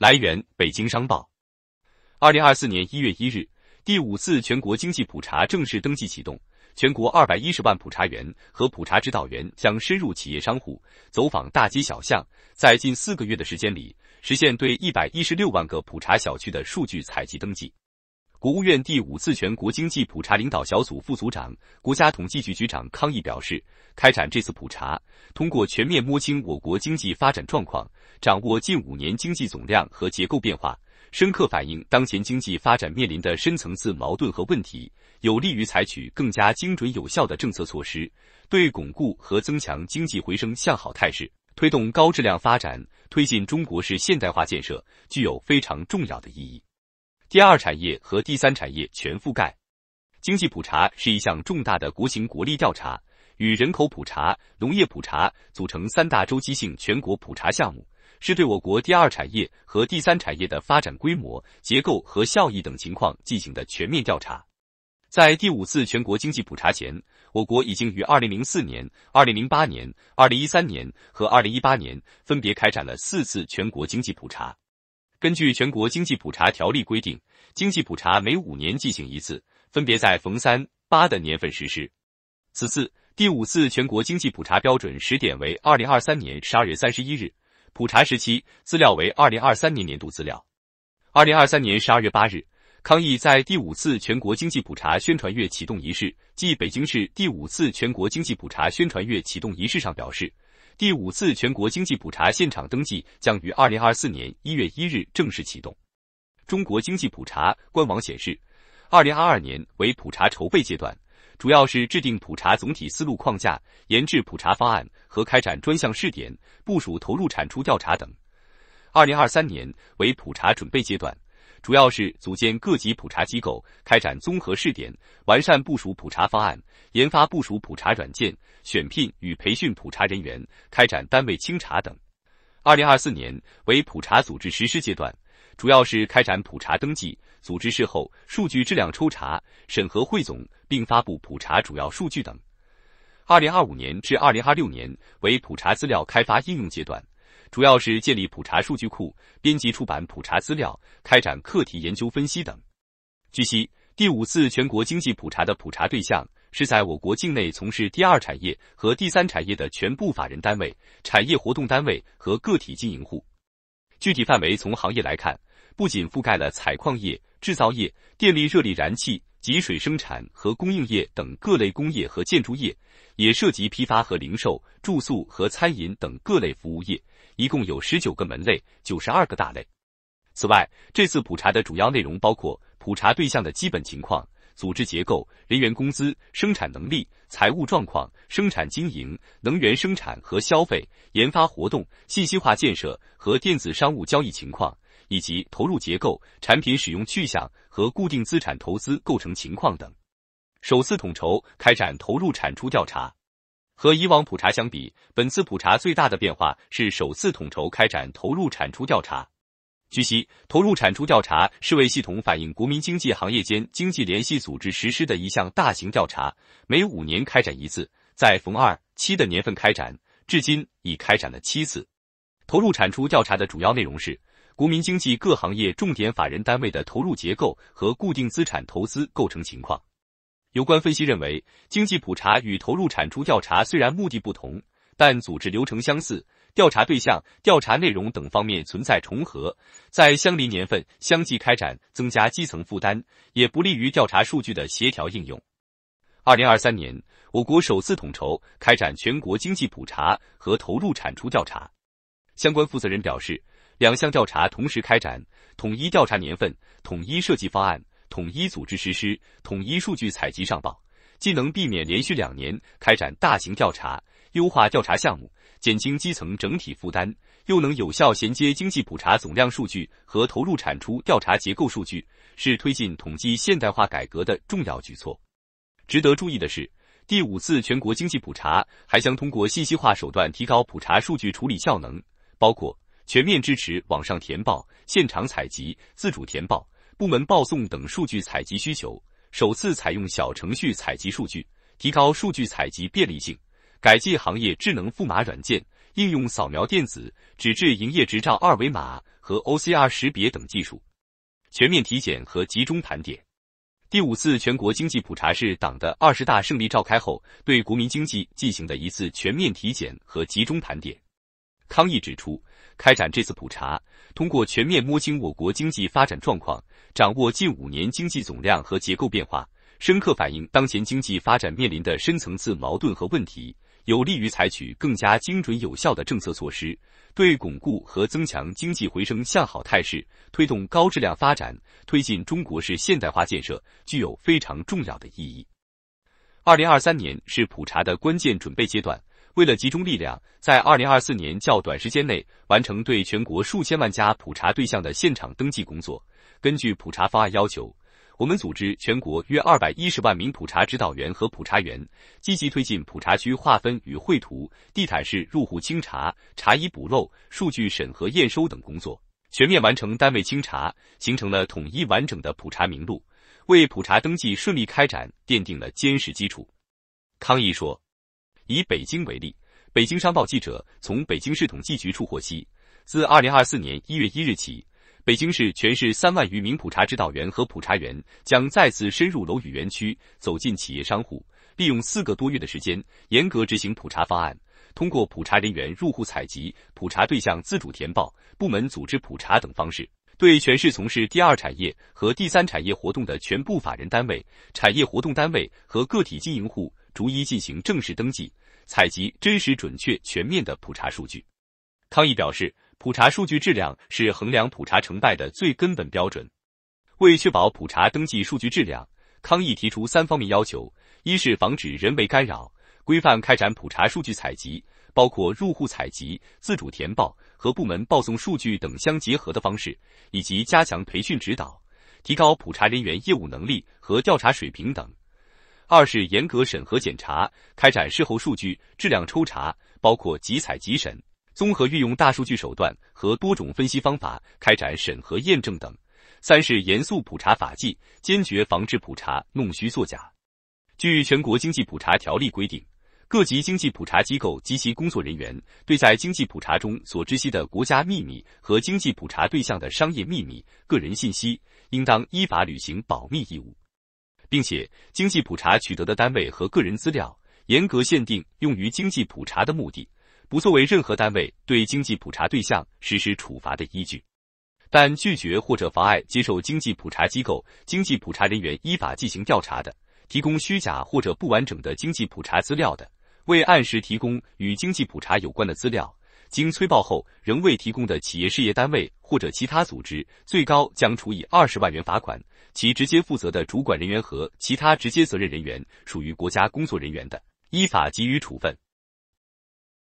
来源：北京商报。二零二四年一月一日，第五次全国经济普查正式登记启动，全国二百一十万普查员和普查指导员将深入企业、商户，走访大街小巷，在近四个月的时间里，实现对一百一十六万个普查小区的数据采集登记。国务院第五次全国经济普查领导小组副组长、国家统计局局长康毅表示，开展这次普查，通过全面摸清我国经济发展状况，掌握近五年经济总量和结构变化，深刻反映当前经济发展面临的深层次矛盾和问题，有利于采取更加精准有效的政策措施，对巩固和增强经济回升向好态势，推动高质量发展，推进中国式现代化建设，具有非常重要的意义。第二产业和第三产业全覆盖，经济普查是一项重大的国情国力调查，与人口普查、农业普查组成三大周期性全国普查项目，是对我国第二产业和第三产业的发展规模、结构和效益等情况进行的全面调查。在第五次全国经济普查前，我国已经于二零零四年、二零零八年、二零一三年和二零一八年分别开展了四次全国经济普查。根据《全国经济普查条例》规定，经济普查每五年进行一次，分别在逢三、八的年份实施。此次第五次全国经济普查标准时点为二零二三年十二月三十一日，普查时期资料为二零二三年年度资料。二零二三年十二月八日，康毅在第五次全国经济普查宣传月启动仪式暨北京市第五次全国经济普查宣传月启动仪式上表示。第五次全国经济普查现场登记将于二零二四年一月一日正式启动。中国经济普查官网显示，二零二二年为普查筹备阶段，主要是制定普查总体思路框架、研制普查方案和开展专项试点、部署投入产出调查等；二零二三年为普查准备阶段。主要是组建各级普查机构，开展综合试点，完善部署普查方案，研发部署普查软件，选聘与培训普查人员，开展单位清查等。二零二四年为普查组织实施阶段，主要是开展普查登记，组织事后数据质量抽查、审核汇总，并发布普查主要数据等。二零二五年至二零二六年为普查资料开发应用阶段。主要是建立普查数据库、编辑出版普查资料、开展课题研究分析等。据悉，第五次全国经济普查的普查对象是在我国境内从事第二产业和第三产业的全部法人单位、产业活动单位和个体经营户。具体范围从行业来看，不仅覆盖了采矿业、制造业、电力、热力、燃气及水生产和供应业等各类工业和建筑业，也涉及批发和零售、住宿和餐饮等各类服务业。一共有十九个门类，九十二个大类。此外，这次普查的主要内容包括普查对象的基本情况、组织结构、人员工资、生产能力、财务状况、生产经营、能源生产和消费、研发活动、信息化建设和电子商务交易情况，以及投入结构、产品使用去向和固定资产投资构成情况等。首次统筹开展投入产出调查。和以往普查相比，本次普查最大的变化是首次统筹开展投入产出调查。据悉，投入产出调查是为系统反映国民经济行业间经济联系组织实施的一项大型调查，每五年开展一次，在逢二七的年份开展，至今已开展了七次。投入产出调查的主要内容是国民经济各行业重点法人单位的投入结构和固定资产投资构成情况。有关分析认为，经济普查与投入产出调查虽然目的不同，但组织流程相似，调查对象、调查内容等方面存在重合，在相邻年份相继开展，增加基层负担，也不利于调查数据的协调应用。二零二三年，我国首次统筹开展全国经济普查和投入产出调查，相关负责人表示，两项调查同时开展，统一调查年份，统一设计方案。统一组织实施、统一数据采集上报，既能避免连续两年开展大型调查、优化调查项目、减轻基层整体负担，又能有效衔接经济普查总量数据和投入产出调查结构数据，是推进统计现代化改革的重要举措。值得注意的是，第五次全国经济普查还将通过信息化手段提高普查数据处理效能，包括全面支持网上填报、现场采集、自主填报。部门报送等数据采集需求，首次采用小程序采集数据，提高数据采集便利性，改进行业智能赋码软件应用，扫描电子纸质营业执照二维码和 OCR 识别等技术，全面体检和集中盘点。第五次全国经济普查是党的二十大胜利召开后对国民经济进行的一次全面体检和集中盘点。康毅指出。开展这次普查，通过全面摸清我国经济发展状况，掌握近五年经济总量和结构变化，深刻反映当前经济发展面临的深层次矛盾和问题，有利于采取更加精准有效的政策措施，对巩固和增强经济回升向好态势，推动高质量发展，推进中国式现代化建设，具有非常重要的意义。二零二三年是普查的关键准备阶段。为了集中力量，在二零二四年较短时间内完成对全国数千万家普查对象的现场登记工作。根据普查方案要求，我们组织全国约二百一十万名普查指导员和普查员，积极推进普查区划分与绘图、地毯式入户清查、查遗补漏、数据审核验收等工作，全面完成单位清查，形成了统一完整的普查名录，为普查登记顺利开展奠定了坚实基础。康义说。以北京为例，北京商报记者从北京市统计局处获悉，自二零二四年一月一日起，北京市全市三万余名普查指导员和普查员将再次深入楼宇园区、走进企业商户，利用四个多月的时间，严格执行普查方案，通过普查人员入户采集、普查对象自主填报、部门组织普查等方式，对全市从事第二产业和第三产业活动的全部法人单位、产业活动单位和个体经营户逐一进行正式登记。采集真实、准确、全面的普查数据，康毅表示，普查数据质量是衡量普查成败的最根本标准。为确保普查登记数据质量，康毅提出三方面要求：一是防止人为干扰，规范开展普查数据采集，包括入户采集、自主填报和部门报送数据等相结合的方式，以及加强培训指导，提高普查人员业务能力和调查水平等。二是严格审核检查，开展事后数据质量抽查，包括集采集审，综合运用大数据手段和多种分析方法开展审核验证等。三是严肃普查法纪，坚决防止普查弄虚作假。据《全国经济普查条例》规定，各级经济普查机构及其工作人员对在经济普查中所知悉的国家秘密和经济普查对象的商业秘密、个人信息，应当依法履行保密义务。并且，经济普查取得的单位和个人资料，严格限定用于经济普查的目的，不作为任何单位对经济普查对象实施处罚的依据。但拒绝或者妨碍接受经济普查机构、经济普查人员依法进行调查的，提供虚假或者不完整的经济普查资料的，未按时提供与经济普查有关的资料。经催报后仍未提供的企业、事业单位或者其他组织，最高将处以二十万元罚款；其直接负责的主管人员和其他直接责任人员属于国家工作人员的，依法给予处分。